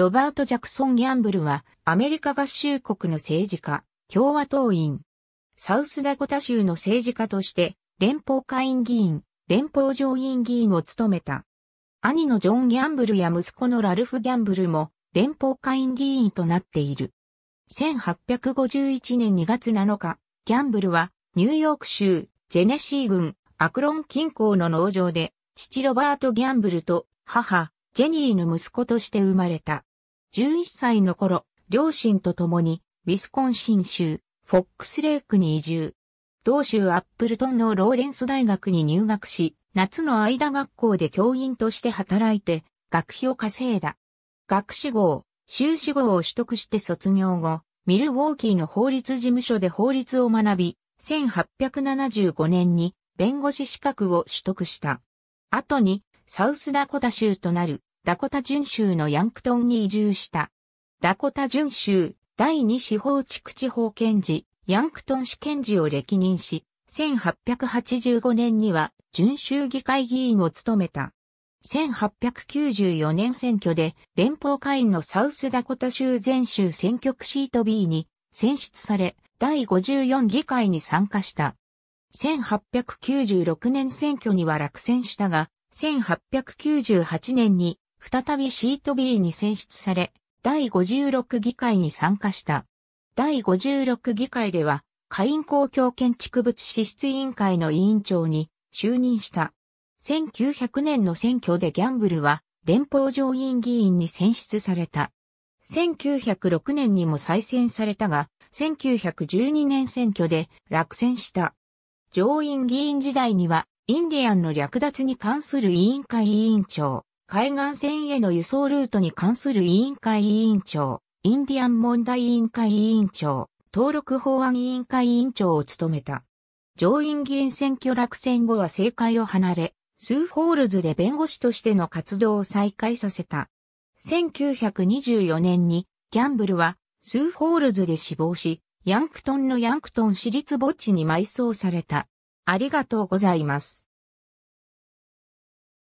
ロバート・ジャクソン・ギャンブルは、アメリカ合衆国の政治家、共和党員、サウスダコタ州の政治家として、連邦下院議員、連邦上院議員を務めた。兄のジョン・ギャンブルや息子のラルフ・ギャンブルも、連邦下院議員となっている。1851年2月7日、ギャンブルは、ニューヨーク州、ジェネシー郡、アクロン近郊の農場で、父ロバート・ギャンブルと母、ジェニーの息子として生まれた。11歳の頃、両親と共に、ウィスコンシン州、フォックスレイクに移住。同州アップルトンのローレンス大学に入学し、夏の間学校で教員として働いて、学費を稼いだ。学士号、修士号を取得して卒業後、ミルウォーキーの法律事務所で法律を学び、1875年に弁護士資格を取得した。後に、サウスダコタ州となるダコタ準州のヤンクトンに移住した。ダコタ準州第二司法地区地方検事、ヤンクトン市検事を歴任し、1885年には準州議会議員を務めた。1894年選挙で連邦会員のサウスダコタ州全州選挙区シート B に選出され、第54議会に参加した。1896年選挙には落選したが、1898年に再びシート B に選出され、第56議会に参加した。第56議会では、下院公共建築物支出委員会の委員長に就任した。1900年の選挙でギャンブルは連邦上院議員に選出された。1906年にも再選されたが、1912年選挙で落選した。上院議員時代には、インディアンの略奪に関する委員会委員長。海岸線への輸送ルートに関する委員会委員長、インディアン問題委員会委員長、登録法案委員会委員長を務めた。上院議員選挙落選後は政界を離れ、スーホールズで弁護士としての活動を再開させた。1924年にギャンブルはスーホールズで死亡し、ヤンクトンのヤンクトン私立墓地に埋葬された。ありがとうございます。